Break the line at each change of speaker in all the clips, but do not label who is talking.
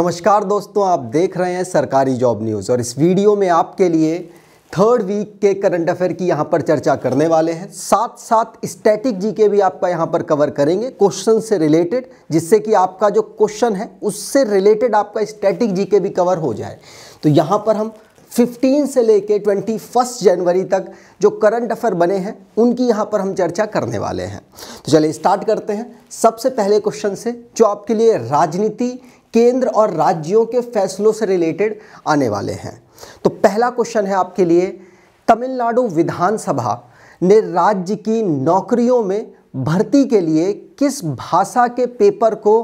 नमस्कार दोस्तों आप देख रहे हैं सरकारी जॉब न्यूज़ और इस वीडियो में आपके लिए थर्ड वीक के करंट अफेयर की यहाँ पर चर्चा करने वाले हैं साथ साथ स्टैटिक जी के भी आपका यहाँ पर कवर करेंगे क्वेश्चन से रिलेटेड जिससे कि आपका जो क्वेश्चन है उससे रिलेटेड आपका स्टैटिक जी के भी कवर हो जाए तो यहाँ पर हम 15 से लेके 21 जनवरी तक जो करंट अफेयर बने हैं उनकी यहाँ पर हम चर्चा करने वाले हैं तो चलिए स्टार्ट करते हैं सबसे पहले क्वेश्चन से जो आपके लिए राजनीति केंद्र और राज्यों के फैसलों से रिलेटेड आने वाले हैं तो पहला क्वेश्चन है आपके लिए तमिलनाडु विधानसभा ने राज्य की नौकरियों में भर्ती के लिए किस भाषा के पेपर को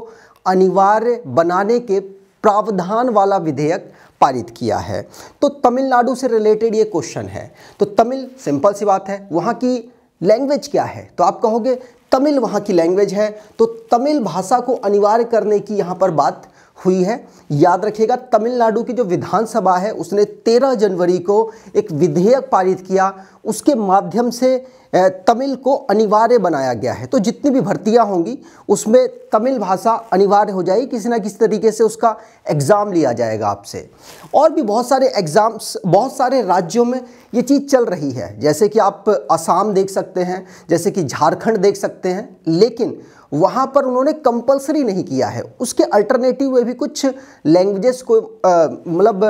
अनिवार्य बनाने के प्रावधान वाला विधेयक पारित किया है तो तमिलनाडु से रिलेटेड ये क्वेश्चन है तो तमिल सिंपल सी बात है वहाँ की लैंग्वेज क्या है तो आप कहोगे तमिल वहाँ की लैंग्वेज है तो तमिल भाषा को अनिवार्य करने की यहाँ पर बात हुई है याद रखिएगा तमिलनाडु की जो विधानसभा है उसने 13 जनवरी को एक विधेयक पारित किया उसके माध्यम से तमिल को अनिवार्य बनाया गया है तो जितनी भी भर्तियां होंगी उसमें तमिल भाषा अनिवार्य हो जाएगी किसी ना किसी तरीके से उसका एग्ज़ाम लिया जाएगा आपसे और भी बहुत सारे एग्ज़ाम्स बहुत सारे राज्यों में ये चीज़ चल रही है जैसे कि आप असम देख सकते हैं जैसे कि झारखंड देख सकते हैं लेकिन वहाँ पर उन्होंने कंपलसरी नहीं किया है उसके अल्टरनेटिव वे भी कुछ लैंग्वेजेस को मतलब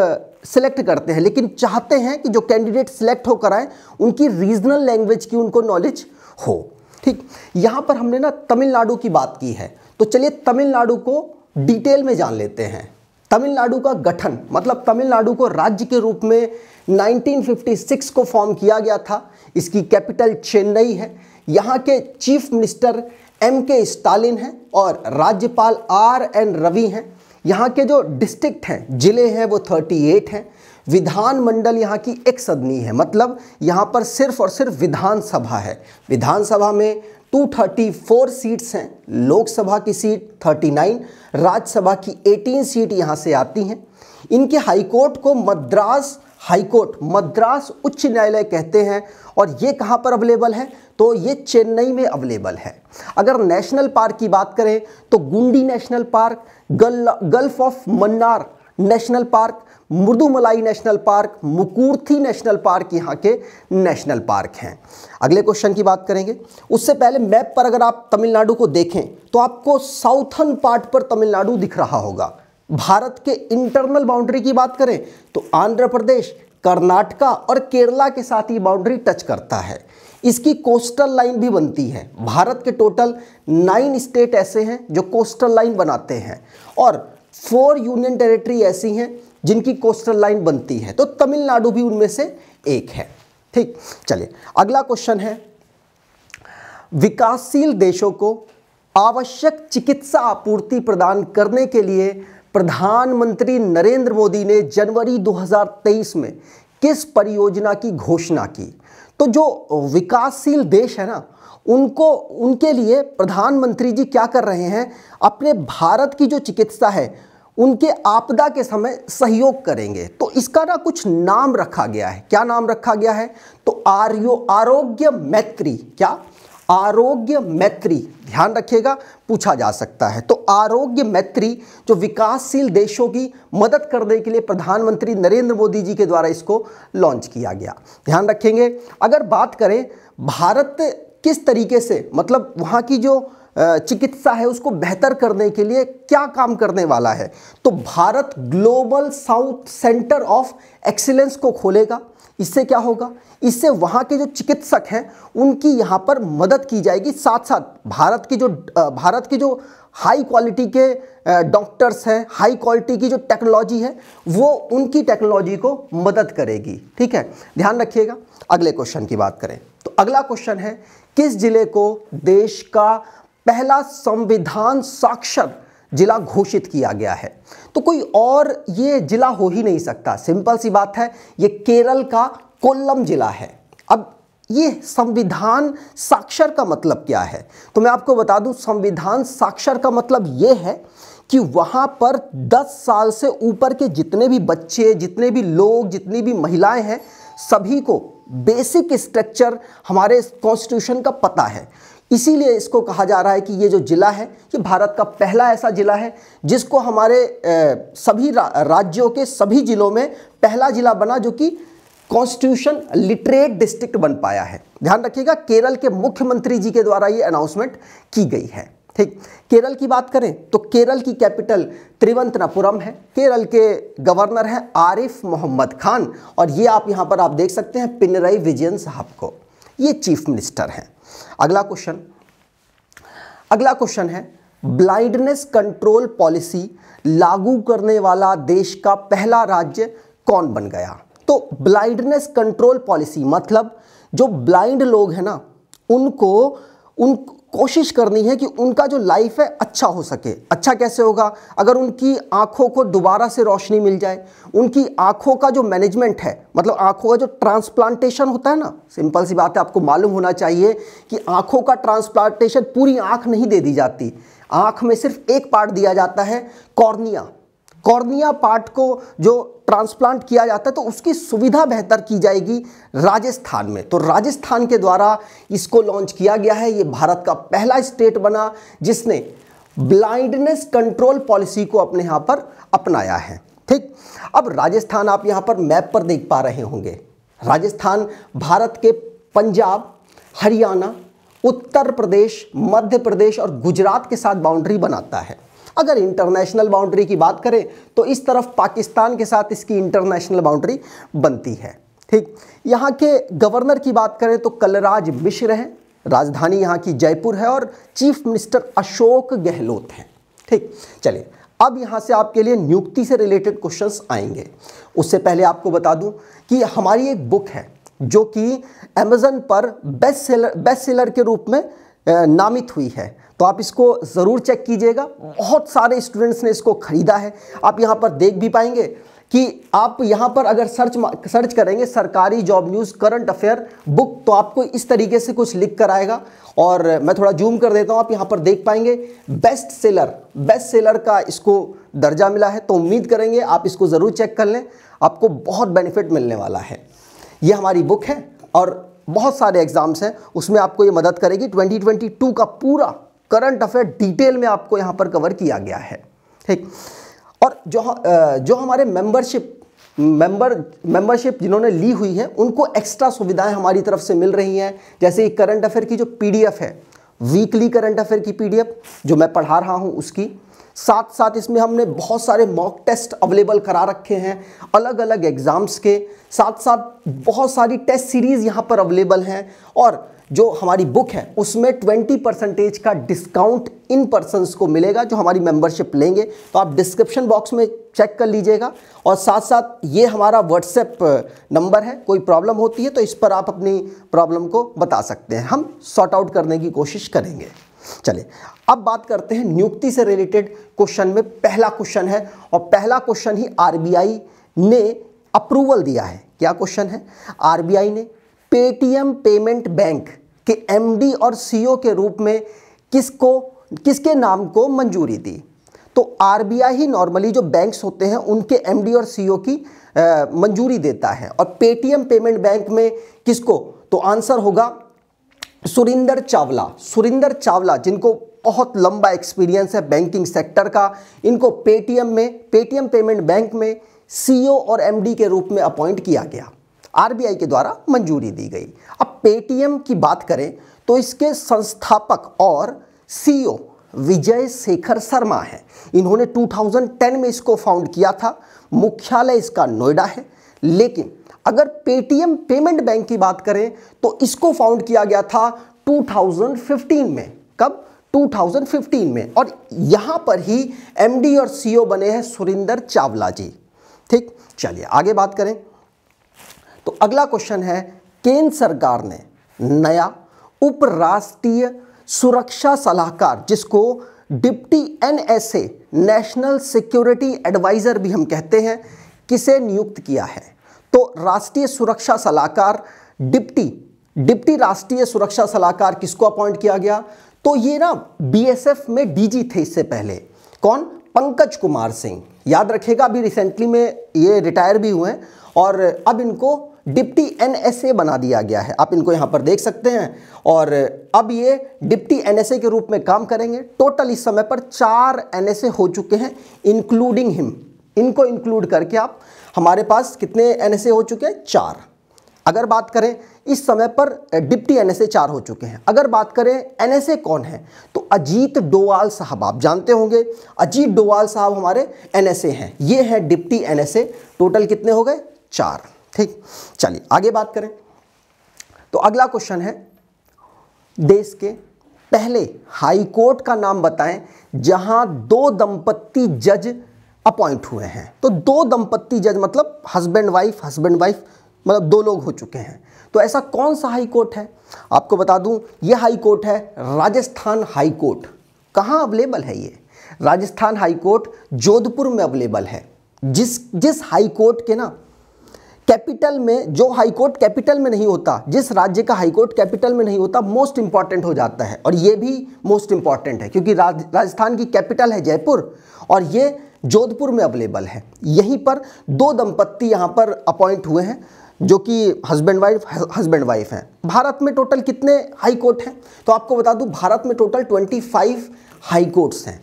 सिलेक्ट करते हैं लेकिन चाहते हैं कि जो कैंडिडेट सिलेक्ट होकर आए उनकी रीजनल लैंग्वेज की उनको नॉलेज हो ठीक यहाँ पर हमने ना तमिलनाडु की बात की है तो चलिए तमिलनाडु को डिटेल में जान लेते हैं तमिलनाडु का गठन मतलब तमिलनाडु को राज्य के रूप में 1956 को फॉर्म किया गया था इसकी कैपिटल चेन्नई है यहाँ के chief minister M K Stalin हैं और राज्यपाल आर एन रवि हैं यहाँ के जो डिस्ट्रिक्ट हैं ज़िले हैं वो 38 हैं विधानमंडल यहाँ की एक सदनी है मतलब यहाँ पर सिर्फ और सिर्फ विधानसभा है विधानसभा में 234 सीट्स हैं लोकसभा की सीट 39 राज्यसभा की 18 सीट यहाँ से आती हैं इनके हाईकोर्ट को मद्रास हाईकोर्ट मद्रास उच्च न्यायालय कहते हैं और ये कहाँ पर अवेलेबल है तो ये चेन्नई में अवेलेबल है अगर नेशनल पार्क की बात करें तो गुंडी नेशनल पार्क गल gulf of Mannar national park Mudumalai national park Mukurthi national park यहाँ के नेशनल पार्क हैं अगले क्वेश्चन की बात करेंगे उससे पहले मैप पर अगर आप तमिलनाडु को देखें तो आपको साउथर्न पार्ट पर तमिलनाडु दिख रहा होगा भारत के इंटरनल बाउंड्री की बात करें तो आंध्र प्रदेश कर्नाटका और केरला के साथ ही बाउंड्री टच करता है इसकी कोस्टल लाइन भी बनती है भारत के टोटल नाइन स्टेट ऐसे हैं जो कोस्टल लाइन बनाते हैं और फोर यूनियन टेरिटरी ऐसी हैं जिनकी कोस्टल लाइन बनती है तो तमिलनाडु भी उनमें से एक है ठीक चलिए अगला क्वेश्चन है विकासशील देशों को आवश्यक चिकित्सा आपूर्ति प्रदान करने के लिए प्रधानमंत्री नरेंद्र मोदी ने जनवरी 2023 में किस परियोजना की घोषणा की तो जो विकासशील देश है ना उनको उनके लिए प्रधानमंत्री जी क्या कर रहे हैं अपने भारत की जो चिकित्सा है उनके आपदा के समय सहयोग करेंगे तो इसका ना कुछ नाम रखा गया है क्या नाम रखा गया है तो आर्यो आरोग्य मैत्री क्या आरोग्य मैत्री ध्यान रखिएगा पूछा जा सकता है तो आरोग्य मैत्री जो विकासशील देशों की मदद करने के लिए प्रधानमंत्री नरेंद्र मोदी जी के द्वारा इसको लॉन्च किया गया ध्यान रखेंगे अगर बात करें भारत किस तरीके से मतलब वहाँ की जो चिकित्सा है उसको बेहतर करने के लिए क्या काम करने वाला है तो Bharat global south centre of excellence को खोलेगा इससे क्या होगा इससे वहाँ के जो चिकित्सक हैं उनकी यहाँ पर मदद की जाएगी साथ साथ भारत की जो भारत की जो हाई क्वालिटी के डॉक्टर्स हैं हाई क्वालिटी की जो टेक्नोलॉजी है वो उनकी टेक्नोलॉजी को मदद करेगी ठीक है ध्यान रखिएगा अगले क्वेश्चन की बात करें तो अगला क्वेश्चन है किस जिले को देश का पहला संविधान साक्षर जिला घोषित किया गया है तो कोई और ये जिला हो ही नहीं सकता सिंपल सी बात है ये केरल का कोल्लम जिला है अब ये संविधान साक्षर का मतलब क्या है तो मैं आपको बता दूं संविधान साक्षर का मतलब ये है कि वहाँ पर 10 साल से ऊपर के जितने भी बच्चे जितने भी लोग जितनी भी महिलाएं हैं सभी को बेसिक स्ट्रक्चर हमारे कॉन्स्टिट्यूशन का पता है इसीलिए इसको कहा जा रहा है कि ये जो ज़िला है ये भारत का पहला ऐसा ज़िला है जिसको हमारे सभी रा, राज्यों के सभी ज़िलों में पहला ज़िला बना जो कि कॉन्स्टिट्यूशन लिटरेट डिस्ट्रिक्ट बन पाया है ध्यान रखिएगा केरल के मुख्यमंत्री जी के द्वारा ये अनाउंसमेंट की गई है ठीक केरल की बात करें तो केरल की कैपिटल त्रिवंतनापुरम है केरल के गवर्नर हैं आरिफ मोहम्मद खान और ये आप यहाँ पर आप देख सकते हैं पिनराई विजयन साहब को ये चीफ मिनिस्टर हैं अगला क्वेश्चन अगला क्वेश्चन है ब्लाइंडनेस कंट्रोल पॉलिसी लागू करने वाला देश का पहला राज्य कौन बन गया तो ब्लाइंडनेस कंट्रोल पॉलिसी मतलब जो ब्लाइंड लोग हैं ना उनको उन कोशिश करनी है कि उनका जो लाइफ है अच्छा हो सके अच्छा कैसे होगा अगर उनकी आंखों को दोबारा से रोशनी मिल जाए उनकी आंखों का जो मैनेजमेंट है मतलब आंखों का जो ट्रांसप्लांटेशन होता है ना सिंपल सी बात है आपको मालूम होना चाहिए कि आंखों का ट्रांसप्लांटेशन पूरी आंख नहीं दे दी जाती आंख में सिर्फ एक पार्ट दिया जाता है कॉर्निया कॉर्निया पार्ट को जो ट्रांसप्लांट किया जाता है तो उसकी सुविधा बेहतर की जाएगी राजस्थान में तो राजस्थान के द्वारा इसको लॉन्च किया गया है ये भारत का पहला स्टेट बना जिसने ब्लाइंडनेस कंट्रोल पॉलिसी को अपने यहाँ पर अपनाया है ठीक अब राजस्थान आप यहाँ पर मैप पर देख पा रहे होंगे राजस्थान भारत के पंजाब हरियाणा उत्तर प्रदेश मध्य प्रदेश और गुजरात के साथ बाउंड्री बनाता है अगर इंटरनेशनल बाउंड्री की बात करें तो इस तरफ पाकिस्तान के साथ इसकी इंटरनेशनल बाउंड्री बनती है ठीक यहाँ के गवर्नर की बात करें तो कलराज मिश्र हैं राजधानी यहाँ की जयपुर है और चीफ मिनिस्टर अशोक गहलोत हैं ठीक चलिए अब यहाँ से आपके लिए नियुक्ति से रिलेटेड क्वेश्चंस आएंगे उससे पहले आपको बता दूं कि हमारी एक बुक है जो कि अमेज़न पर बेस्ट सेलर बेस्ट सेलर के रूप में नामित हुई है तो आप इसको ज़रूर चेक कीजिएगा बहुत सारे स्टूडेंट्स ने इसको ख़रीदा है आप यहाँ पर देख भी पाएंगे कि आप यहाँ पर अगर सर्च सर्च करेंगे सरकारी job news current affair book तो आपको इस तरीके से कुछ लिख कर आएगा और मैं थोड़ा जूम कर देता हूँ आप यहाँ पर देख पाएंगे बेस्ट सेलर बेस्ट सेलर का इसको दर्जा मिला है तो उम्मीद करेंगे आप इसको ज़रूर चेक कर लें आपको बहुत बेनिफिट मिलने वाला है ये हमारी बुक है और बहुत सारे एग्ज़ाम्स हैं उसमें आपको ये मदद करेगी 2022 का पूरा करंट अफेयर डिटेल में आपको यहाँ पर कवर किया गया है ठीक और जो जो हमारे मेंबरशिप मेंबर मेंबरशिप जिन्होंने ली हुई है उनको एक्स्ट्रा सुविधाएं हमारी तरफ से मिल रही हैं जैसे करंट अफेयर की जो पीडीएफ है वीकली करंट अफेयर की पीडीएफ जो मैं पढ़ा रहा हूं उसकी साथ साथ इसमें हमने बहुत सारे मॉक टेस्ट अवेलेबल करा रखे हैं अलग अलग एग्ज़ाम्स के साथ साथ बहुत सारी टेस्ट सीरीज़ यहाँ पर अवेलेबल हैं और जो हमारी बुक है उसमें ट्वेंटी परसेंटेज का डिस्काउंट इन पर्सनस को मिलेगा जो हमारी मेंबरशिप लेंगे तो आप डिस्क्रिप्शन बॉक्स में चेक कर लीजिएगा और साथ साथ ये हमारा व्हाट्सएप नंबर है कोई प्रॉब्लम होती है तो इस पर आप अपनी प्रॉब्लम को बता सकते हैं हम सॉर्ट आउट करने की कोशिश करेंगे चलिए अब बात करते हैं नियुक्ति से रिलेटेड क्वेश्चन में पहला क्वेश्चन है और पहला क्वेश्चन ही आरबीआई ने अप्रूवल दिया है क्या क्वेश्चन है आरबीआई ने पेटीएम पेमेंट बैंक कि एमडी और सीओ के रूप में किसको किसके नाम को मंजूरी दी तो आरबीआई ही नॉर्मली जो बैंक्स होते हैं उनके एमडी और सीओ की मंजूरी देता है और पेटीएम पेमेंट बैंक में किसको तो आंसर होगा सुरिंदर चावला सुरिंदर चावला जिनको बहुत लंबा एक्सपीरियंस है बैंकिंग सेक्टर का इनको पेटीएम में पेटीएम पेमेंट बैंक में सीईओ और एमडी के रूप में अपॉइंट किया गया आरबीआई के द्वारा मंजूरी दी गई अब पेटीएम की बात करें तो इसके संस्थापक और सीईओ विजय शेखर शर्मा हैं इन्होंने 2010 में इसको फाउंड किया था मुख्यालय इसका नोएडा है लेकिन अगर पेटीएम पेमेंट बैंक की बात करें तो इसको फाउंड किया गया था 2015 में कब 2015 में और यहाँ पर ही एमडी और सीईओ e बने हैं सुरिंदर चावला जी ठीक चलिए आगे बात करें तो अगला क्वेश्चन है केंद्र सरकार ने नया उपराष्ट्रीय सुरक्षा सलाहकार जिसको deputy NSA national security adviser भी हम कहते हैं किसे नियुक्त किया है तो राष्ट्रीय सुरक्षा सलाहकार डिप्टी डिप्टी राष्ट्रीय सुरक्षा सलाहकार किसको अपॉइंट किया गया तो ये ना बीएसएफ में डीजी थे इससे पहले कौन पंकज कुमार सिंह याद रखेगा अभी रिसेंटली में ये रिटायर भी हुए और अब इनको डिप्टी एनएसए बना दिया गया है आप इनको यहाँ पर देख सकते हैं और अब ये डिप्टी एनएसए के रूप में काम करेंगे टोटल इस समय पर चार एनएसए हो चुके हैं इंक्लूडिंग हिम इनको इंक्लूड करके आप हमारे पास कितने एनएसए हो चुके हैं चार अगर बात करें इस समय पर डिप्टी एनएसए चार हो चुके हैं अगर बात करें एनएसए कौन है तो अजीत डोवाल साहब आप जानते होंगे अजीत डोवाल साहब हमारे एनएसए हैं ये हैं डिप्टी एनएसए टोटल कितने हो गए चार ठीक चलिए आगे बात करें तो अगला क्वेश्चन है देश के पहले हाई कोर्ट का नाम बताएं जहां दो दंपत्ति जज अपॉइंट हुए हैं तो दो दंपत्ति जज मतलब हस्बैंड वाइफ हस्बैंड वाइफ मतलब दो लोग हो चुके हैं तो ऐसा कौन सा हाई कोर्ट है आपको बता दूं यह हाई कोर्ट है राजस्थान हाई कोर्ट कहां अवेलेबल है ये राजस्थान हाई कोर्ट जोधपुर में अवेलेबल है जिस जिस हाई कोर्ट के ना कैपिटल में जो हाईकोर्ट कैपिटल में नहीं होता जिस राज्य का हाईकोर्ट कैपिटल में नहीं होता मोस्ट इंपॉर्टेंट हो जाता है और ये भी मोस्ट इंपॉर्टेंट है क्योंकि राज, राजस्थान की कैपिटल है जयपुर और ये जोधपुर में अवेलेबल है यहीं पर दो दंपत्ति यहाँ पर अपॉइंट हुए हैं जो कि हस्बैंड वाइफ हस्बैंड वाइफ हैं भारत में टोटल कितने हाई कोर्ट हैं तो आपको बता दूं भारत में टोटल 25 हाई कोर्ट्स हैं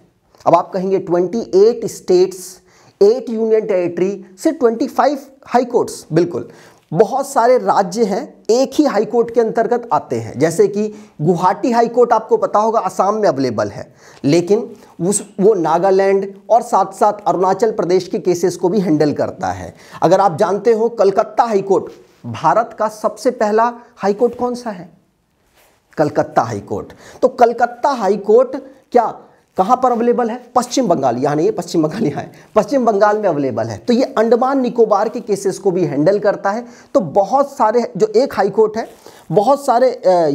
अब आप कहेंगे 28 स्टेट्स एट यूनियन टेरिटरी से ट्वेंटी हाई कोर्ट्स बिल्कुल बहुत सारे राज्य हैं एक ही हाई कोर्ट के अंतर्गत आते हैं जैसे कि गुवाहाटी हाई कोर्ट आपको पता होगा असम में अवेलेबल है लेकिन उस वो नागालैंड और साथ साथ अरुणाचल प्रदेश के केसेस को भी हैंडल करता है अगर आप जानते हो कलकत्ता हाई कोर्ट भारत का सबसे पहला हाई कोर्ट कौन सा है कलकत्ता हाई कोर्ट तो कलकत्ता हाई कोर्ट क्या कहाँ पर अवेलेबल है पश्चिम बंगाल यहाँ नहीं पश्चिम बंगाल यहाँ है पश्चिम बंगाल में अवेलेबल है तो ये अंडमान निकोबार के केसेस को भी हैंडल करता है तो बहुत सारे जो एक हाई कोर्ट है बहुत सारे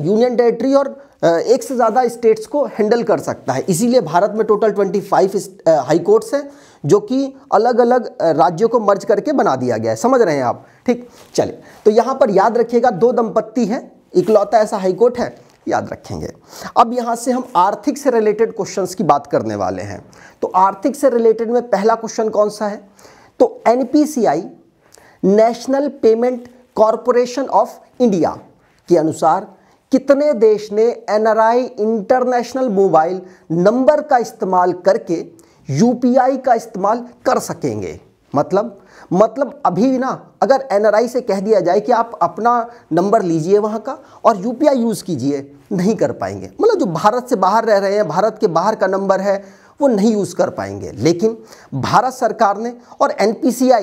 यूनियन टेरेटरी और एक से ज़्यादा स्टेट्स को हैंडल कर सकता है इसीलिए भारत में टोटल 25 हाई कोर्ट्स हैं जो कि अलग अलग राज्यों को मर्ज करके बना दिया गया है समझ रहे हैं आप ठीक चलिए तो यहाँ पर याद रखिएगा दो दंपत्ति हैं इकलौता ऐसा हाईकोर्ट है याद रखेंगे अब यहाँ से हम आर्थिक से रिलेटेड क्वेश्चंस की बात करने वाले हैं तो आर्थिक से रिलेटेड में पहला क्वेश्चन कौन सा है तो N national payment corporation of India के अनुसार कितने देश ने एन इंटरनेशनल मोबाइल नंबर का इस्तेमाल करके यूपीआई का इस्तेमाल कर सकेंगे मतलब मतलब अभी ना अगर एन से कह दिया जाए कि आप अपना नंबर लीजिए वहाँ का और यू यूज़ कीजिए नहीं कर पाएंगे मतलब जो भारत से बाहर रह रहे हैं भारत के बाहर का नंबर है वो नहीं यूज़ कर पाएंगे लेकिन भारत सरकार ने और एन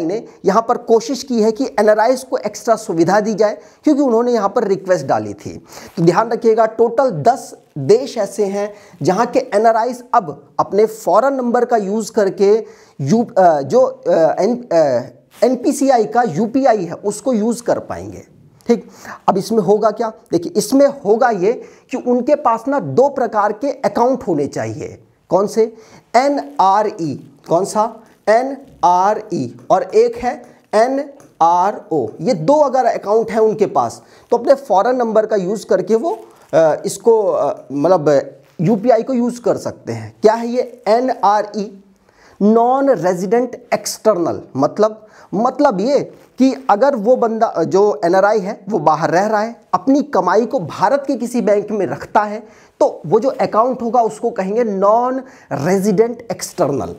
ने यहाँ पर कोशिश की है कि एन को एक्स्ट्रा सुविधा दी जाए क्योंकि उन्होंने यहाँ पर रिक्वेस्ट डाली थी तो ध्यान रखिएगा टोटल दस देश ऐसे हैं जहां के एन अब अपने फॉरन नंबर का यूज़ करके यू जो एन का यूपीआई है उसको यूज़ कर पाएंगे ठीक अब इसमें होगा क्या देखिए इसमें होगा ये कि उनके पास ना दो प्रकार के अकाउंट होने चाहिए कौन से एन आर ई कौन सा एन आर ई और एक है एन आर ओ ये दो अगर अकाउंट है उनके पास तो अपने फॉरन नंबर का यूज़ करके वो इसको मतलब यूपीआई को यूज़ कर सकते हैं क्या है ये N R E non resident external मतलब मतलब ये कि अगर वो बंदा जो एन है वो बाहर रह रहा है अपनी कमाई को भारत के किसी बैंक में रखता है तो वो जो अकाउंट होगा उसको कहेंगे नॉन रेजिडेंट एक्सटर्नल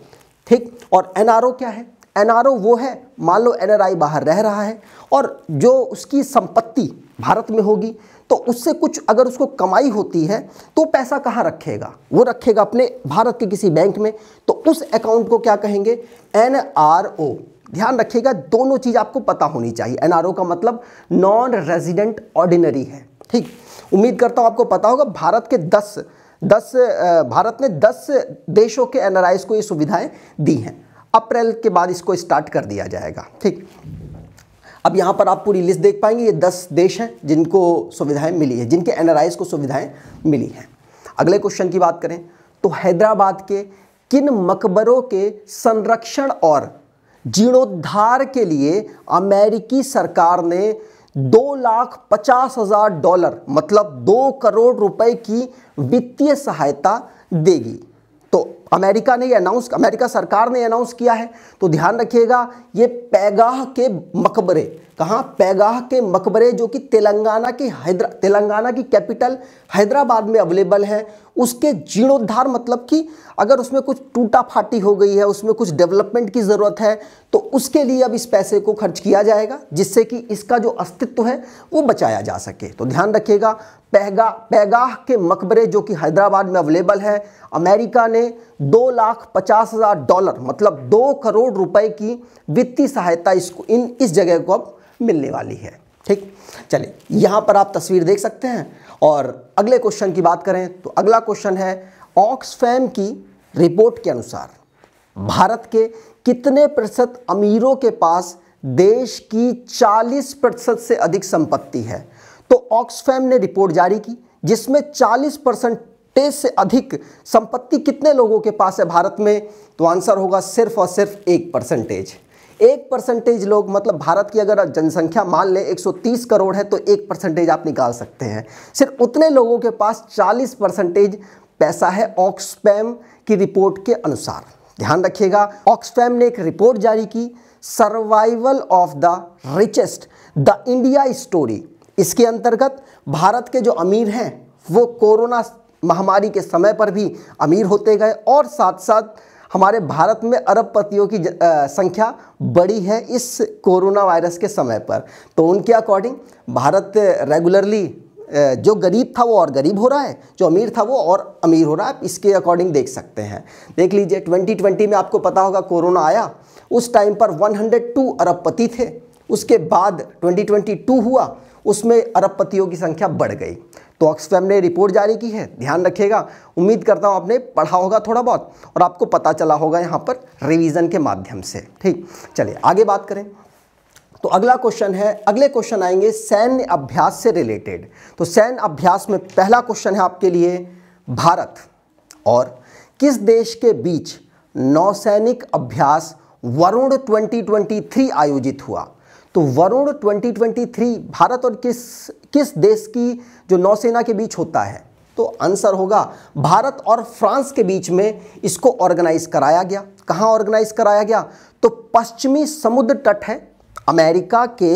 ठीक और एन क्या है एन वो है मान लो एन बाहर रह रहा है और जो उसकी संपत्ति भारत में होगी तो उससे कुछ अगर उसको कमाई होती है तो पैसा कहाँ रखेगा वो रखेगा अपने भारत के किसी बैंक में तो उस अकाउंट को क्या कहेंगे एन ध्यान रखिएगा दोनों चीज़ आपको पता होनी चाहिए एन का मतलब नॉन रेजिडेंट ऑर्डिनरी है ठीक उम्मीद करता हूँ आपको पता होगा भारत के दस दस भारत ने दस देशों के एन को ये सुविधाएं दी हैं अप्रैल के बाद इसको स्टार्ट कर दिया जाएगा ठीक अब यहाँ पर आप पूरी लिस्ट देख पाएंगे ये दस देश हैं जिनको सुविधाएं मिली है जिनके एन को सुविधाएं मिली हैं अगले क्वेश्चन की बात करें तो हैदराबाद के किन मकबरों के संरक्षण और जीर्णोद्धार के लिए अमेरिकी सरकार ने दो लाख पचास हजार डॉलर मतलब दो करोड़ रुपए की वित्तीय सहायता देगी अमेरिका ने अनाउंस अमेरिका सरकार ने अनाउंस किया है तो ध्यान रखिएगा ये पैगाह के मकबरे कहाँ पैगाह के मकबरे जो कि तेलंगाना की हैदरा तेलंगाना की कैपिटल हैदराबाद में अवेलेबल है उसके जीर्णोद्धार मतलब कि अगर उसमें कुछ टूटा फाटी हो गई है उसमें कुछ डेवलपमेंट की ज़रूरत है तो उसके लिए अब इस पैसे को खर्च किया जाएगा जिससे कि इसका जो अस्तित्व है वो बचाया जा सके तो ध्यान रखिएगा पैगा पैगाह के मकबरे जो कि हैदराबाद में अवेलेबल है अमेरिका ने दो लाख पचास हज़ार डॉलर मतलब दो करोड़ रुपए की वित्तीय सहायता इसको इन इस जगह को अब मिलने वाली है ठीक चलिए यहाँ पर आप तस्वीर देख सकते हैं और अगले क्वेश्चन की बात करें तो अगला क्वेश्चन है ऑक्सफैम की रिपोर्ट के अनुसार भारत के कितने प्रतिशत अमीरों के पास देश की 40 प्रतिशत से अधिक संपत्ति है तो ऑक्सफैम ने रिपोर्ट जारी की जिसमें 40 परसेंटेज से अधिक संपत्ति कितने लोगों के पास है भारत में तो आंसर होगा सिर्फ और सिर्फ एक परसेंटेज एक परसेंटेज लोग मतलब भारत की अगर जनसंख्या मान लें 130 करोड़ है तो एक परसेंटेज आप निकाल सकते हैं सिर्फ उतने लोगों के पास 40 परसेंटेज पैसा है ऑक्सफैम की रिपोर्ट के अनुसार ध्यान रखिएगा ऑक्सफैम ने एक रिपोर्ट जारी की survival of the richest the India story इसके अंतर्गत भारत के जो अमीर हैं वो कोरोना महामारी के समय पर भी अमीर होते गए और साथ साथ हमारे भारत में अरबपतियों की संख्या बड़ी है इस कोरोना वायरस के समय पर तो उनके अकॉर्डिंग भारत रेगुलरली जो गरीब था वो और गरीब हो रहा है जो अमीर था वो और अमीर हो रहा है आप इसके अकॉर्डिंग देख सकते हैं देख लीजिए 2020 में आपको पता होगा कोरोना आया उस टाइम पर 102 अरबपति थे उसके बाद 2022 हुआ उसमें अरबपतियों की संख्या बढ़ गई तो ऑक्सफैम ने रिपोर्ट जारी की है ध्यान रखिएगा उम्मीद करता हूँ आपने पढ़ा होगा थोड़ा बहुत और आपको पता चला होगा यहाँ पर रिविजन के माध्यम से ठीक चलिए आगे बात करें तो अगला क्वेश्चन है अगले क्वेश्चन आएंगे सैन्य अभ्यास से रिलेटेड तो सैन्य अभ्यास में पहला क्वेश्चन है आपके लिए भारत और किस देश के बीच नौसैनिक अभ्यास वरुण 2023 आयोजित हुआ तो वरुण 2023 भारत और किस किस देश की जो नौसेना के बीच होता है तो आंसर होगा भारत और फ्रांस के बीच में इसको ऑर्गेनाइज कराया गया कहाँ ऑर्गेनाइज कराया गया तो पश्चिमी समुद्र तट है अमेरिका के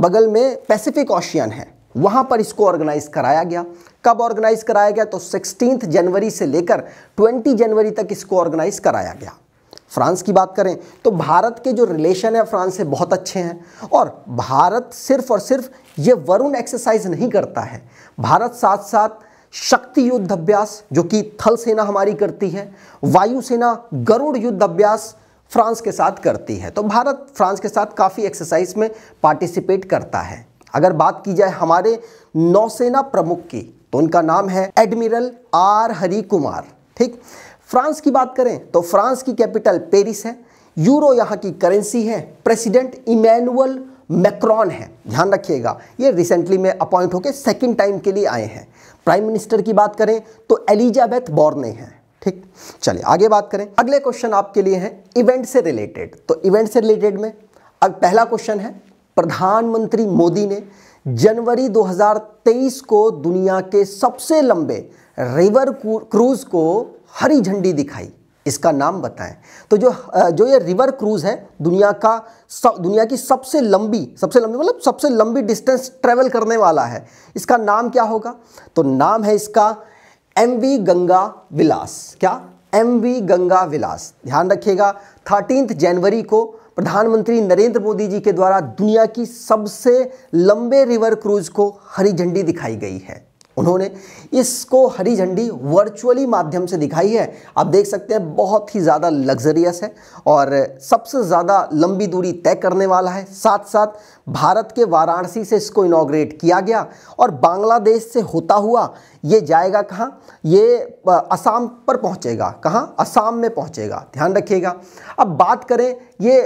बगल में पैसिफिक ओशियन है वहाँ पर इसको ऑर्गेनाइज कराया गया कब ऑर्गेनाइज कराया गया तो सिक्सटीन जनवरी से लेकर ट्वेंटी जनवरी तक इसको ऑर्गेनाइज कराया गया फ्रांस की बात करें तो भारत के जो रिलेशन है फ्रांस से बहुत अच्छे हैं और भारत सिर्फ और सिर्फ ये वरुण एक्सरसाइज नहीं करता है भारत साथ साथ शक्ति युद्ध अभ्यास जो कि थल सेना हमारी करती है वायुसेना गरुड़ युद्ध अभ्यास फ्रांस के साथ करती है तो भारत फ्रांस के साथ काफ़ी एक्सरसाइज में पार्टिसिपेट करता है अगर बात की जाए हमारे नौसेना प्रमुख की तो उनका नाम है एडमिरल आर हरि कुमार ठीक फ्रांस की बात करें तो फ्रांस की कैपिटल पेरिस है यूरो यहां की करेंसी है प्रेसिडेंट इमैनुअल मैक्रॉन है ध्यान रखिएगा ये रिसेंटली में अपॉइंट होकर सेकेंड टाइम के लिए आए हैं प्राइम मिनिस्टर की बात करें तो एलिजाबेथ बॉर्ने हैं ठीक चलिए आगे बात करें अगले क्वेश्चन आपके लिए हैं इवेंट से रिलेटेड तो इवेंट से रिलेटेड में अब पहला क्वेश्चन है प्रधानमंत्री मोदी ने जनवरी 2023 को दुनिया के सबसे लंबे रिवर क्रूज को हरी झंडी दिखाई इसका नाम बताएं तो जो जो ये रिवर क्रूज है दुनिया का सब दुनिया की सबसे लंबी सबसे लंबी मतलब सबसे लंबी डिस्टेंस ट्रेवल करने वाला है इसका नाम क्या होगा तो नाम है इसका एम वी गंगा विलास क्या एम वी गंगा विलास ध्यान रखिएगा थर्टीन जनवरी को प्रधानमंत्री नरेंद्र मोदी जी के द्वारा दुनिया की सबसे लंबे रिवर क्रूज को हरी झंडी दिखाई गई है उन्होंने इसको हरी झंडी वर्चुअली माध्यम से दिखाई है आप देख सकते हैं बहुत ही ज़्यादा लग्जरियस है और सबसे ज़्यादा लंबी दूरी तय करने वाला है साथ साथ भारत के वाराणसी से इसको इनाग्रेट किया गया और बांग्लादेश से होता हुआ ये जाएगा कहाँ ये असम पर पहुँचेगा कहाँ असम में पहुँचेगा ध्यान रखिएगा अब बात करें ये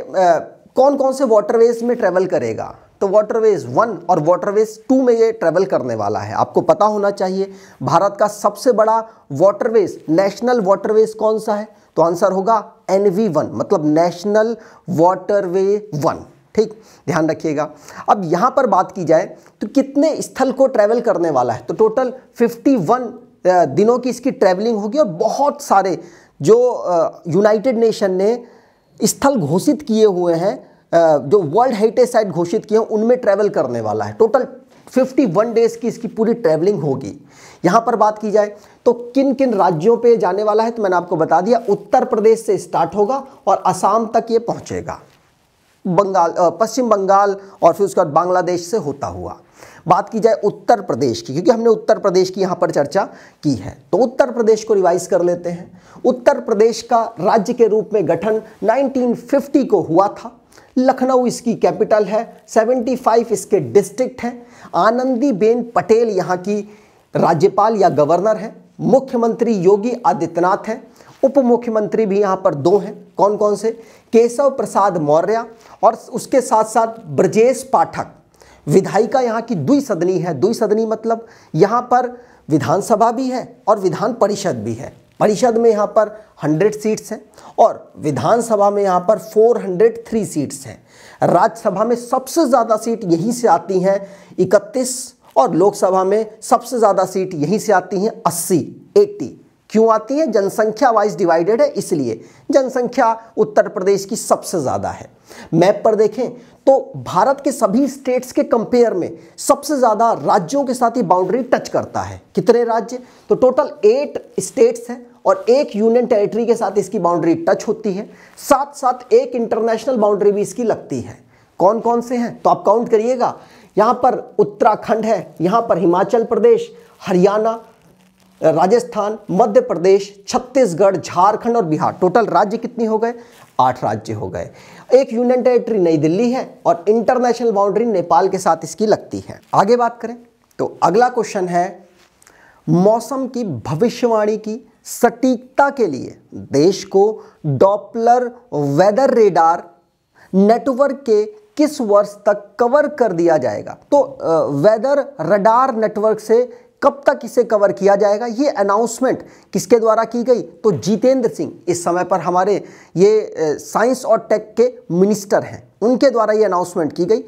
कौन कौन से वाटरवेज में ट्रेवल करेगा तो वाटरवेज वन और वाटरवेज टू में ये ट्रेवल करने वाला है आपको पता होना चाहिए भारत का सबसे बड़ा वाटरवेज नेशनल वाटरवेज कौन सा है तो आंसर होगा एन वी वन मतलब नेशनल वाटरवे वन ठीक ध्यान रखिएगा अब यहाँ पर बात की जाए तो कितने स्थल को ट्रेवल करने वाला है तो टोटल 51 दिनों की इसकी ट्रेवलिंग होगी और बहुत सारे जो यूनाइटेड नेशन ने स्थल घोषित किए हुए हैं जो वर्ल्ड हेरिटेज साइट घोषित किए हैं उनमें ट्रैवल करने वाला है टोटल 51 डेज की इसकी पूरी ट्रैवलिंग होगी यहाँ पर बात की जाए तो किन किन राज्यों पे जाने वाला है तो मैंने आपको बता दिया उत्तर प्रदेश से स्टार्ट होगा और असम तक ये पहुँचेगा बंगाल पश्चिम बंगाल और फिर उसके बाद बांग्लादेश से होता हुआ बात की जाए उत्तर प्रदेश की क्योंकि हमने उत्तर प्रदेश की यहाँ पर चर्चा की है तो उत्तर प्रदेश को रिवाइज कर लेते हैं उत्तर प्रदेश का राज्य के रूप में गठन 1950 को हुआ था लखनऊ इसकी कैपिटल है 75 इसके डिस्ट्रिक्ट हैं आनंदीबेन पटेल यहाँ की राज्यपाल या गवर्नर हैं मुख्यमंत्री योगी आदित्यनाथ हैं उप मुख्यमंत्री भी यहाँ पर दो हैं कौन कौन से केशव प्रसाद मौर्य और उसके साथ साथ ब्रजेश पाठक विधायिका यहाँ की दुई सदनी है दुई सदनी मतलब यहाँ पर विधानसभा भी है और विधान परिषद भी है परिषद में यहाँ पर 100 सीट्स हैं और विधानसभा में यहाँ पर 403 सीट्स हैं राज्यसभा में सबसे ज़्यादा सीट यहीं से आती हैं 31 और लोकसभा में सबसे ज़्यादा सीट यहीं से आती हैं 80 80 क्यों आती है जनसंख्या वाइज डिवाइडेड है इसलिए जनसंख्या उत्तर प्रदेश की सबसे ज़्यादा है मैप पर देखें तो भारत के सभी स्टेट्स के कंपेयर में सबसे ज़्यादा राज्यों के साथ ही बाउंड्री टच करता है कितने राज्य तो टोटल एट स्टेट्स हैं और एक यूनियन टेरिटरी के साथ इसकी बाउंड्री टच होती है साथ साथ एक इंटरनेशनल बाउंड्री भी इसकी लगती है कौन कौन से हैं तो आप काउंट करिएगा यहाँ पर उत्तराखंड है यहाँ पर हिमाचल प्रदेश हरियाणा राजस्थान मध्य प्रदेश छत्तीसगढ़ झारखंड और बिहार टोटल राज्य कितनी हो गए आठ राज्य हो गए एक यूनियन टेरिटरी नई दिल्ली है और इंटरनेशनल बाउंड्री नेपाल के साथ इसकी लगती है आगे बात करें तो अगला क्वेश्चन है मौसम की भविष्यवाणी की सटीकता के लिए देश को डॉपलर वेदर रेडार नेटवर्क के किस वर्ष तक कवर कर दिया जाएगा तो वेदर रडार नेटवर्क से कब तक इसे कवर किया जाएगा ये अनाउंसमेंट किसके द्वारा की गई तो जितेंद्र सिंह इस समय पर हमारे ये साइंस और टेक के मिनिस्टर हैं उनके द्वारा ये अनाउंसमेंट की गई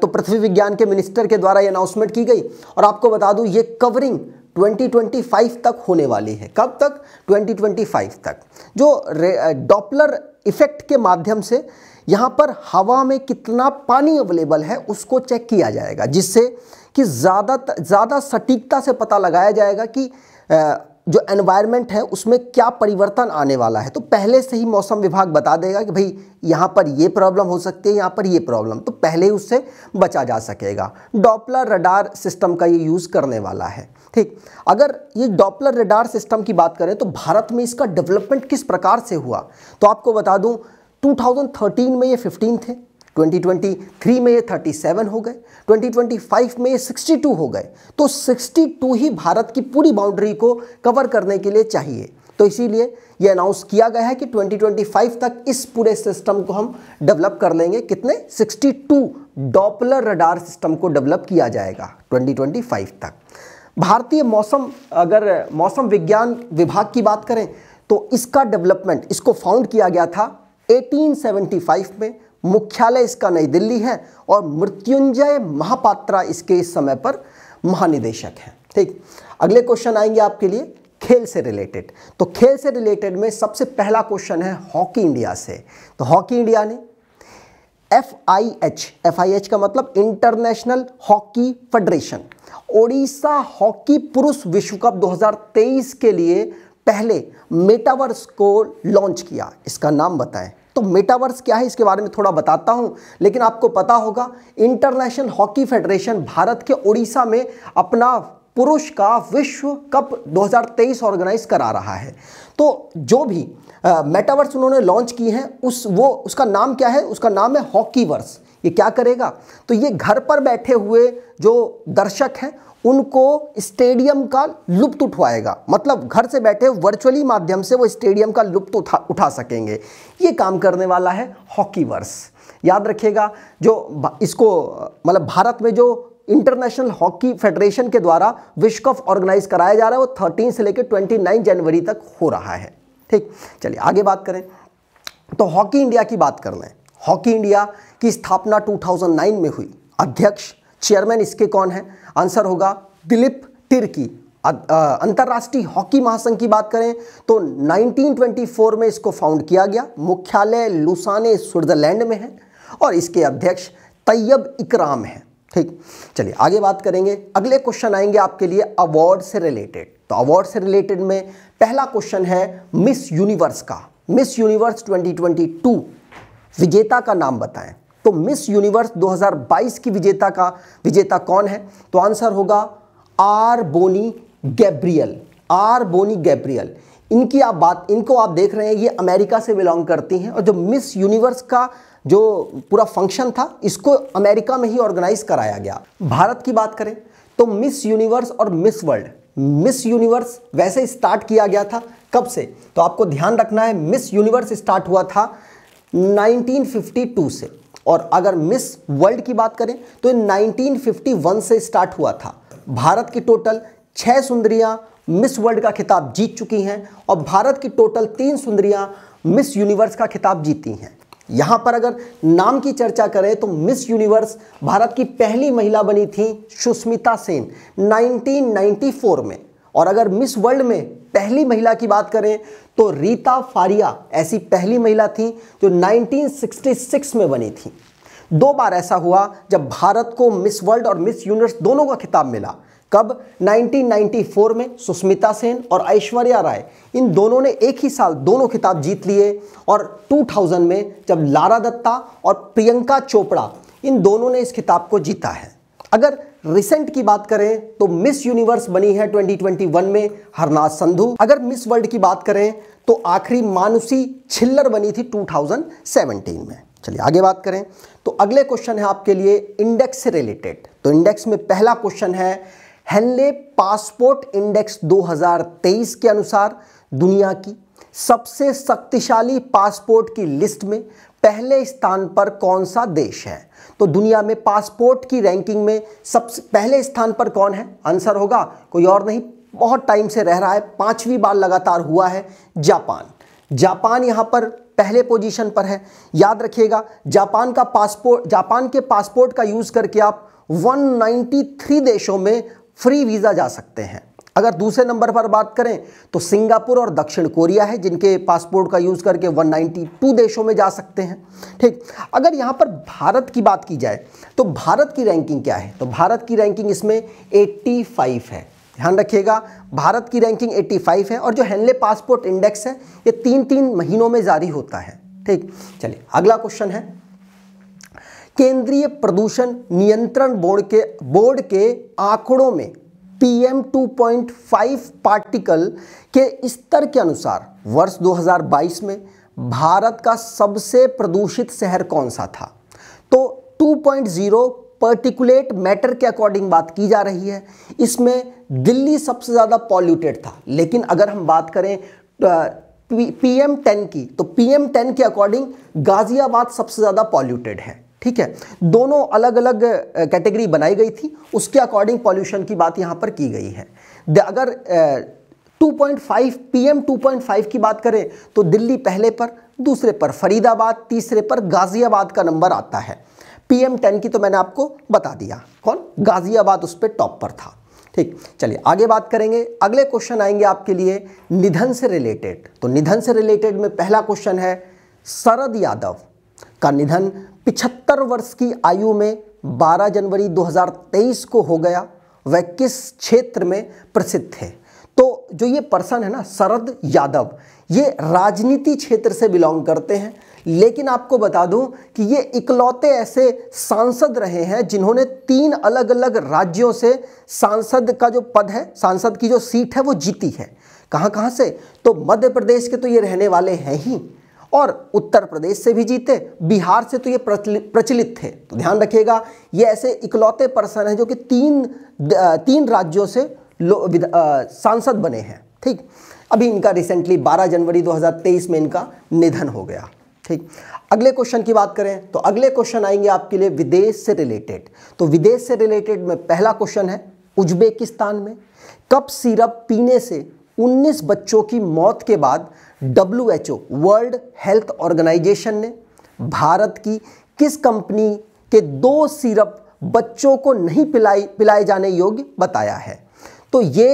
तो पृथ्वी विज्ञान के मिनिस्टर के द्वारा ये अनाउंसमेंट की गई और आपको बता दूं ये कवरिंग 2025 तक होने वाली है कब तक 2025 तक जो डॉपलर इफेक्ट के माध्यम से यहाँ पर हवा में कितना पानी अवेलेबल है उसको चेक किया जाएगा जिससे कि ज़्यादा ज़्यादा सटीकता से पता लगाया जाएगा कि जो एनवायरनमेंट है उसमें क्या परिवर्तन आने वाला है तो पहले से ही मौसम विभाग बता देगा कि भाई यहाँ पर ये प्रॉब्लम हो सकती है यहाँ पर ये प्रॉब्लम तो पहले ही उससे बचा जा सकेगा डॉपलर रडार सिस्टम का ये यूज़ करने वाला है ठीक अगर ये डॉपलर रडार सिस्टम की बात करें तो भारत में इसका डेवलपमेंट किस प्रकार से हुआ तो आपको बता दूँ 2013 में ये 15 थे 2023 में ये 37 हो गए 2025 में ये 62 हो गए तो 62 ही भारत की पूरी बाउंड्री को कवर करने के लिए चाहिए तो इसीलिए ये अनाउंस किया गया है कि 2025 तक इस पूरे सिस्टम को हम डेवलप कर लेंगे कितने 62 डॉपलर रडार सिस्टम को डेवलप किया जाएगा 2025 तक भारतीय मौसम अगर मौसम विज्ञान विभाग की बात करें तो इसका डेवलपमेंट इसको फाउंड किया गया था 1875 में मुख्यालय इसका नई दिल्ली है और मृत्युंजय महापात्रा इसके इस समय पर महानिदेशक हैं ठीक अगले क्वेश्चन आएंगे आपके लिए खेल से रिलेटेड तो खेल से रिलेटेड में सबसे पहला क्वेश्चन है हॉकी इंडिया से तो हॉकी इंडिया ने F I H F I H का मतलब international hockey federation Odisha hockey पुरुष विश्व कप 2023 के लिए पहले मेटावर्स को लॉन्च किया इसका नाम बताएं तो मेटावर्स क्या है इसके बारे में थोड़ा बताता हूं लेकिन आपको पता होगा इंटरनेशनल हॉकी फेडरेशन भारत के उड़ीसा में अपना पुरुष का विश्व कप 2023 ऑर्गेनाइज करा रहा है तो जो भी मेटावर्स उन्होंने लॉन्च की है उस वो उसका नाम क्या है उसका नाम है हॉकीवर्स ये क्या करेगा तो ये घर पर बैठे हुए जो दर्शक हैं उनको स्टेडियम का लुप्त उठवाएगा मतलब घर से बैठे वर्चुअली माध्यम से वो स्टेडियम का लुप्त उठा उठा सकेंगे ये काम करने वाला है हॉकी वर्स याद रखिएगा जो इसको मतलब भारत में जो इंटरनेशनल हॉकी फेडरेशन के द्वारा विश्व कप ऑर्गेनाइज कराया जा रहा है वो थर्टीन से लेकर ट्वेंटी नाइन जनवरी तक हो रहा है ठीक चलिए आगे बात करें तो हॉकी इंडिया की बात कर लें हॉकी इंडिया की स्थापना 2009 में हुई अध्यक्ष चेयरमैन इसके कौन है आंसर होगा दिलीप तिर्की अंतर्राष्ट्रीय हॉकी महासंघ की बात करें तो 1924 में इसको फाउंड किया गया मुख्यालय लुसाने स्विट्जरलैंड में है और इसके अध्यक्ष तैयब इकराम हैं ठीक चलिए आगे बात करेंगे अगले क्वेश्चन आएंगे आपके लिए अवार्ड से रिलेटेड तो अवार्ड से रिलेटेड में पहला क्वेश्चन है मिस यूनिवर्स का मिस यूनिवर्स 2022 विजेता का नाम बताएं तो मिस यूनिवर्स 2022 की विजेता का विजेता कौन है तो आंसर होगा R Bonney Gabriel R Bonney Gabriel इनकी आप बात इनको आप देख रहे हैं ये अमेरिका से बिलोंग करती हैं और जो मिस यूनिवर्स का जो पूरा फंक्शन था इसको अमेरिका में ही ऑर्गेनाइज कराया गया भारत की बात करें तो मिस यूनिवर्स और मिस वर्ल्ड मिस यूनिवर्स वैसे स्टार्ट किया गया था कब से तो आपको ध्यान रखना है मिस यूनिवर्स स्टार्ट हुआ था 1952 से और अगर मिस वर्ल्ड की बात करें तो 1951 से स्टार्ट हुआ था भारत की टोटल छः सुंदरियां मिस वर्ल्ड का खिताब जीत चुकी हैं और भारत की टोटल तीन सुंदरियां मिस यूनिवर्स का खिताब जीती हैं यहाँ पर अगर नाम की चर्चा करें तो मिस यूनिवर्स भारत की पहली महिला बनी थी सुष्मिता सेन 1994 में और अगर मिस वर्ल्ड में पहली महिला की बात करें तो रीता फारिया ऐसी पहली महिला थी जो 1966 में बनी थी दो बार ऐसा हुआ जब भारत को मिस वर्ल्ड और मिस यूनिवर्स दोनों का खिताब मिला कब 1994 में सुष्मिता सेन और ऐश्वर्या राय इन दोनों ने एक ही साल दोनों खिताब जीत लिए और 2000 में जब लारा दत्ता और प्रियंका चोपड़ा इन दोनों ने इस खिताब को जीता है अगर रिसेंट की बात करें तो मिस यूनिवर्स बनी है 2021 में हरनाथ संधु अगर मिस वर्ल्ड की बात करें तो आखिरी मानुसी छिल्लर बनी थी 2017 में चलिए आगे बात करें तो अगले क्वेश्चन है आपके लिए इंडेक्स से रिलेटेड तो इंडेक्स में पहला क्वेश्चन है हेनले पासपोर्ट इंडेक्स 2023 के अनुसार दुनिया की सबसे शक्तिशाली पासपोर्ट की लिस्ट में पहले स्थान पर कौन सा देश है तो दुनिया में पासपोर्ट की रैंकिंग में सबसे पहले स्थान पर कौन है आंसर होगा कोई और नहीं बहुत टाइम से रह रहा है पांचवी बार लगातार हुआ है जापान जापान यहां पर पहले पोजीशन पर है याद रखिएगा जापान का पासपोर्ट जापान के पासपोर्ट का यूज़ करके आप 193 देशों में फ्री वीज़ा जा सकते हैं अगर दूसरे नंबर पर बात करें तो सिंगापुर और दक्षिण कोरिया है जिनके पासपोर्ट का यूज़ करके 192 देशों में जा सकते हैं ठीक अगर यहाँ पर भारत की बात की जाए तो भारत की रैंकिंग क्या है तो भारत की रैंकिंग इसमें 85 है ध्यान रखिएगा भारत की रैंकिंग 85 है और जो हेनले पासपोर्ट इंडेक्स है ये तीन तीन महीनों में जारी होता है ठीक चलिए अगला क्वेश्चन है केंद्रीय प्रदूषण नियंत्रण बोर्ड के बोर्ड के आंकड़ों में पीएम 2.5 पार्टिकल के स्तर के अनुसार वर्ष 2022 में भारत का सबसे प्रदूषित शहर कौन सा था तो 2.0 पर्टिकुलेट मैटर के अकॉर्डिंग बात की जा रही है इसमें दिल्ली सबसे ज़्यादा पॉल्यूटेड था लेकिन अगर हम बात करें पीएम 10 की तो पीएम 10 के अकॉर्डिंग गाज़ियाबाद सबसे ज़्यादा पॉल्यूटेड है ठीक है दोनों अलग अलग कैटेगरी बनाई गई थी उसके अकॉर्डिंग पॉल्यूशन की बात यहाँ पर की गई है अगर 2.5 पीएम 2.5 की बात करें तो दिल्ली पहले पर दूसरे पर फरीदाबाद तीसरे पर गाज़ियाबाद का नंबर आता है पीएम 10 की तो मैंने आपको बता दिया कौन गाज़ियाबाद उस पर टॉप पर था ठीक चलिए आगे बात करेंगे अगले क्वेश्चन आएंगे आपके लिए निधन से रिलेटेड तो निधन से रिलेटेड में पहला क्वेश्चन है शरद यादव का निधन पिछहत्तर वर्ष की आयु में 12 जनवरी 2023 को हो गया वह किस क्षेत्र में प्रसिद्ध थे तो जो ये पर्सन है ना शरद यादव ये राजनीति क्षेत्र से बिलोंग करते हैं लेकिन आपको बता दूं कि ये इकलौते ऐसे सांसद रहे हैं जिन्होंने तीन अलग अलग राज्यों से सांसद का जो पद है सांसद की जो सीट है वो जीती है कहाँ कहाँ से तो मध्य प्रदेश के तो ये रहने वाले हैं ही और उत्तर प्रदेश से भी जीते बिहार से तो ये प्रचलित थे तो ध्यान रखिएगा ये ऐसे इकलौते पर्सन हैं जो कि तीन तीन राज्यों से सांसद बने हैं ठीक अभी इनका रिसेंटली 12 जनवरी 2023 में इनका निधन हो गया ठीक अगले क्वेश्चन की बात करें तो अगले क्वेश्चन आएंगे आपके लिए विदेश से रिलेटेड तो विदेश से रिलेटेड में पहला क्वेश्चन है उज्बेकिस्तान में कप सिरप पीने से 19 बच्चों की मौत के बाद W H O world health organisation ने भारत की किस कंपनी के दो सिरप बच्चों को नहीं पिलाई पिलाए जाने योग्य बताया है तो ये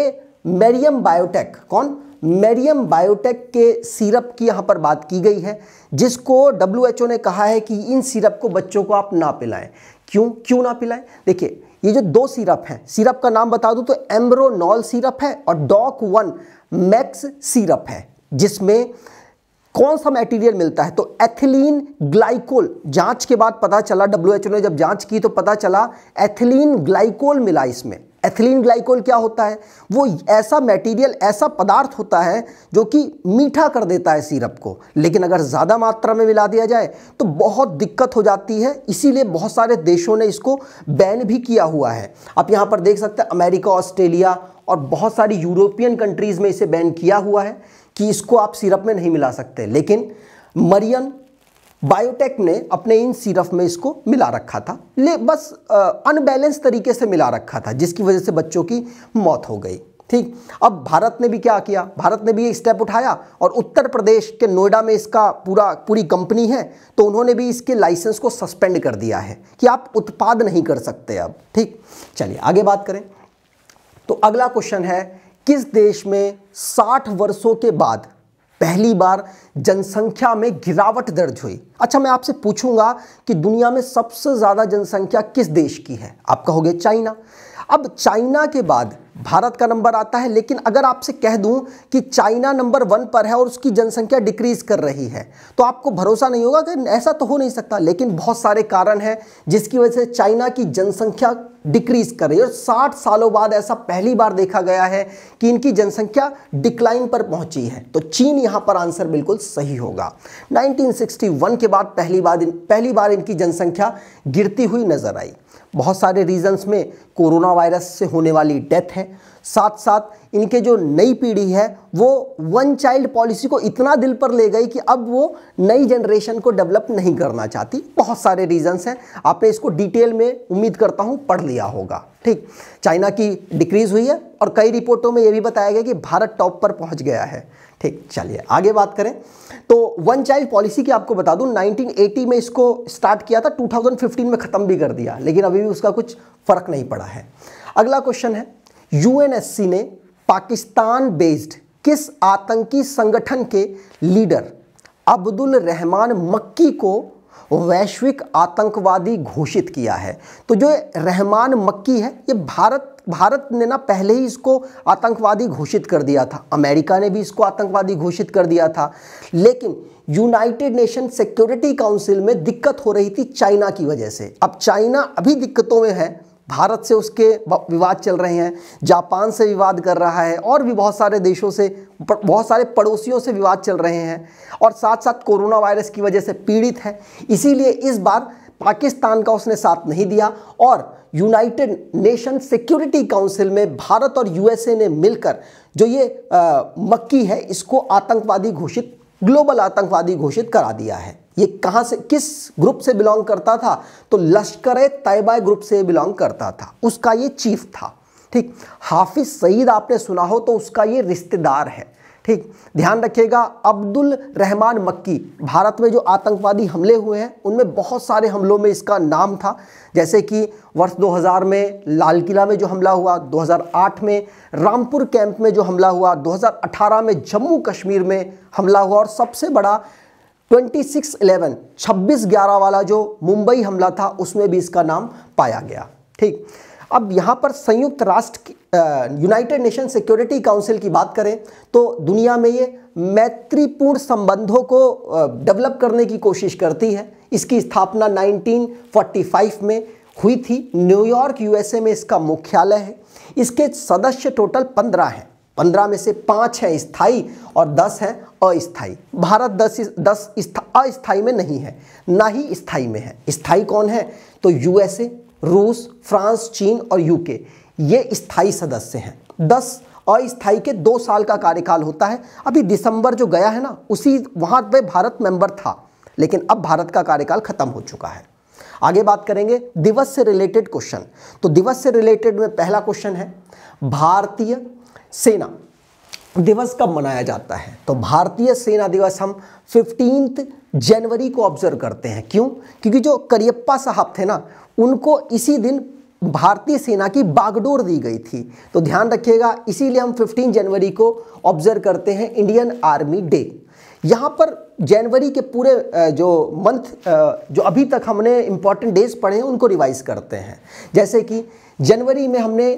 मेरियम बायोटेक कौन मेरियम बायोटेक के सिरप की यहाँ पर बात की गई है जिसको डब्ल्यू एच ओ ने कहा है कि इन सिरप को बच्चों को आप ना पिलाएं क्यों क्यों ना पिलाएं देखिए ये जो दो सिरप हैं सिरप का नाम बता दूं तो एम्ब्रोनॉल सिरप है और डॉक वन मैक्स सिरप है जिसमें कौन सा मटेरियल मिलता है तो एथिलीन ग्लाइकोल जांच के बाद पता चला डब्ल्यू ने जब जांच की तो पता चला एथिलीन ग्लाइकोल मिला इसमें एथिलीन ग्लाइकोल क्या होता है वो ऐसा मटेरियल ऐसा पदार्थ होता है जो कि मीठा कर देता है सिरप को लेकिन अगर ज़्यादा मात्रा में मिला दिया जाए तो बहुत दिक्कत हो जाती है इसीलिए बहुत सारे देशों ने इसको बैन भी किया हुआ है आप यहाँ पर देख सकते हैं अमेरिका ऑस्ट्रेलिया और बहुत सारी यूरोपियन कंट्रीज़ में इसे बैन किया हुआ है कि इसको आप सिरप में नहीं मिला सकते लेकिन मरियन बायोटेक ने अपने इन सिरप में इसको मिला रखा था ले बस अनबैलेंस तरीके से मिला रखा था जिसकी वजह से बच्चों की मौत हो गई ठीक अब भारत ने भी क्या किया भारत ने भी ये स्टेप उठाया और उत्तर प्रदेश के नोएडा में इसका पूरा पूरी कंपनी है तो उन्होंने भी इसके लाइसेंस को सस्पेंड कर दिया है कि आप उत्पाद नहीं कर सकते अब ठीक चलिए आगे बात करें तो अगला क्वेश्चन है किस देश में 60 वर्षों के बाद पहली बार जनसंख्या में गिरावट दर्ज हुई अच्छा मैं आपसे पूछूंगा कि दुनिया में सबसे ज़्यादा जनसंख्या किस देश की है आप कहोगे चाइना अब चाइना के बाद भारत का नंबर आता है लेकिन अगर आपसे कह दूं कि चाइना नंबर वन पर है और उसकी जनसंख्या डिक्रीज कर रही है तो आपको भरोसा नहीं होगा कि ऐसा तो हो नहीं सकता लेकिन बहुत सारे कारण हैं जिसकी वजह से चाइना की जनसंख्या डिक्रीज कर रही है और 60 सालों बाद ऐसा पहली बार देखा गया है कि इनकी जनसंख्या डिक्लाइन पर पहुंची है तो चीन यहां पर आंसर बिल्कुल सही होगा 1961 के बाद पहली बार पहली बार इनकी जनसंख्या गिरती हुई नजर आई बहुत सारे रीजंस में कोरोना वायरस से होने वाली डेथ है साथ साथ इनके जो नई पीढ़ी है वो वन चाइल्ड पॉलिसी को इतना दिल पर ले गई कि अब वो नई जनरेशन को डेवलप नहीं करना चाहती बहुत सारे रीजंस हैं आपने इसको डिटेल में उम्मीद करता हूँ पढ़ लिया होगा ठीक चाइना की डिक्रीज़ हुई है और कई रिपोर्टों में ये भी बताया गया कि भारत टॉप पर पहुँच गया है ठीक चलिए आगे बात करें तो वन चाइल्ड पॉलिसी की आपको बता दूं 1980 में इसको स्टार्ट किया था 2015 में ख़त्म भी कर दिया लेकिन अभी भी उसका कुछ फ़र्क नहीं पड़ा है अगला क्वेश्चन है यूएनएससी ने पाकिस्तान बेस्ड किस आतंकी संगठन के लीडर अब्दुल रहमान मक्की को वैश्विक आतंकवादी घोषित किया है तो जो रहमान मक्की है ये भारत भारत ने ना पहले ही इसको आतंकवादी घोषित कर दिया था अमेरिका ने भी इसको आतंकवादी घोषित कर दिया था लेकिन यूनाइटेड नेशन सिक्योरिटी काउंसिल में दिक्कत हो रही थी चाइना की वजह से अब चाइना अभी दिक्कतों में है भारत से उसके विवाद चल रहे हैं जापान से विवाद कर रहा है और भी बहुत सारे देशों से बहुत सारे पड़ोसियों से विवाद चल रहे हैं और साथ साथ कोरोना वायरस की वजह से पीड़ित है इसीलिए इस बार पाकिस्तान का उसने साथ नहीं दिया और यूनाइटेड नेशन सिक्योरिटी काउंसिल में भारत और यूएसए ने मिलकर जो ये आ, मक्की है इसको आतंकवादी घोषित ग्लोबल आतंकवादी घोषित करा दिया है ये कहाँ से किस ग्रुप से बिलोंग करता था तो लश्कर तयबा ग्रुप से बिलोंग करता था उसका ये चीफ था ठीक हाफिज सईद आपने सुना हो तो उसका ये रिश्तेदार है ठीक ध्यान रखिएगा अब्दुल रहमान मक्की भारत में जो आतंकवादी हमले हुए हैं उनमें बहुत सारे हमलों में इसका नाम था जैसे कि वर्ष 2000 में लाल किला में जो हमला हुआ 2008 में रामपुर कैंप में जो हमला हुआ 2018 में जम्मू कश्मीर में हमला हुआ और सबसे बड़ा 26 इलेवन छब्बीस ग्यारह वाला जो मुंबई हमला था उसमें भी इसका नाम पाया गया ठीक अब यहाँ पर संयुक्त राष्ट्र यूनाइटेड नेशन सिक्योरिटी काउंसिल की बात करें तो दुनिया में ये मैत्रीपूर्ण संबंधों को डेवलप करने की कोशिश करती है इसकी स्थापना 1945 में हुई थी न्यूयॉर्क यूएसए में इसका मुख्यालय है इसके सदस्य टोटल पंद्रह हैं पंद्रह में से पाँच हैं स्थाई और दस हैं अस्थाई भारत दस दस अस्थाई में नहीं है ना ही स्थाई में है स्थाई कौन है तो यूएसए रूस फ्रांस चीन और यूके ये स्थायी सदस्य हैं दस अस्थाई के दो साल का कार्यकाल होता है अभी दिसंबर जो गया है ना उसी वहाँ पे भारत मेंबर था लेकिन अब भारत का कार्यकाल खत्म हो चुका है आगे बात करेंगे दिवस से रिलेटेड क्वेश्चन तो दिवस से रिलेटेड में पहला क्वेश्चन है भारतीय सेना दिवस कब मनाया जाता है तो भारतीय सेना दिवस हम फिफ्टींथ जनवरी को ऑब्जर्व करते हैं क्यों क्योंकि जो करियप्पा साहब थे ना उनको इसी दिन भारतीय सेना की बागडोर दी गई थी तो ध्यान रखिएगा इसीलिए हम 15 जनवरी को ऑब्जर्व करते हैं इंडियन आर्मी डे यहाँ पर जनवरी के पूरे जो मंथ जो अभी तक हमने इम्पॉर्टेंट डेज पढ़े हैं उनको रिवाइज करते हैं जैसे कि जनवरी में हमने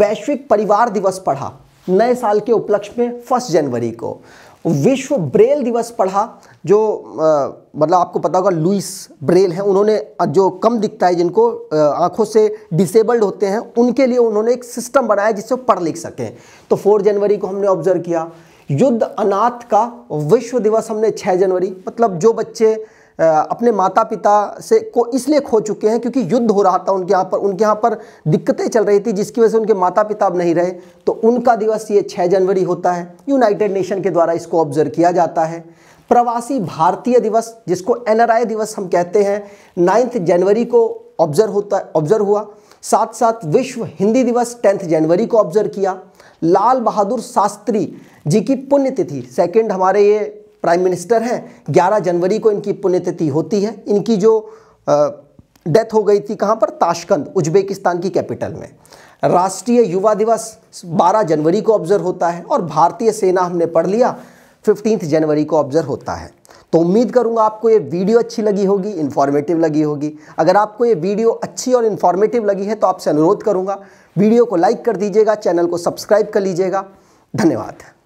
वैश्विक परिवार दिवस पढ़ा नए साल के उपलक्ष्य में फर्स्ट जनवरी को विश्व ब्रेल दिवस पढ़ा जो मतलब आपको पता होगा लुइस ब्रेल हैं उन्होंने जो कम दिखता है जिनको आंखों से डिसेबल्ड होते हैं उनके लिए उन्होंने एक सिस्टम बनाया जिससे पढ़ लिख सकें तो फोर जनवरी को हमने ऑब्जर्व किया युद्ध अनाथ का विश्व दिवस हमने 6 जनवरी मतलब जो बच्चे अपने माता पिता से को इसलिए खो चुके हैं क्योंकि युद्ध हो रहा था उनके यहाँ पर उनके यहाँ पर दिक्कतें चल रही थी जिसकी वजह से उनके माता पिता अब नहीं रहे तो उनका दिवस ये छः जनवरी होता है यूनाइटेड नेशन के द्वारा इसको ऑब्जर्व किया जाता है प्रवासी भारतीय दिवस जिसको एन दिवस हम कहते हैं नाइन्थ जनवरी को ऑब्जर्व होता ऑब्जर्व हुआ साथ साथ विश्व हिंदी दिवस टेंथ जनवरी को ऑब्जर्व किया लाल बहादुर शास्त्री जी की पुण्यतिथि सेकंड हमारे ये प्राइम मिनिस्टर हैं 11 जनवरी को इनकी पुण्यतिथि होती है इनकी जो डेथ हो गई थी कहाँ पर ताशकंद उज्बेकिस्तान की कैपिटल में राष्ट्रीय युवा दिवस 12 जनवरी को ऑब्जर्व होता है और भारतीय सेना हमने पढ़ लिया फिफ्टींथ जनवरी को ऑब्जर्व होता है तो उम्मीद करूंगा आपको ये वीडियो अच्छी लगी होगी इन्फॉर्मेटिव लगी होगी अगर आपको ये वीडियो अच्छी और इन्फॉर्मेटिव लगी है तो आपसे अनुरोध करूंगा वीडियो को लाइक कर दीजिएगा चैनल को सब्सक्राइब कर लीजिएगा धन्यवाद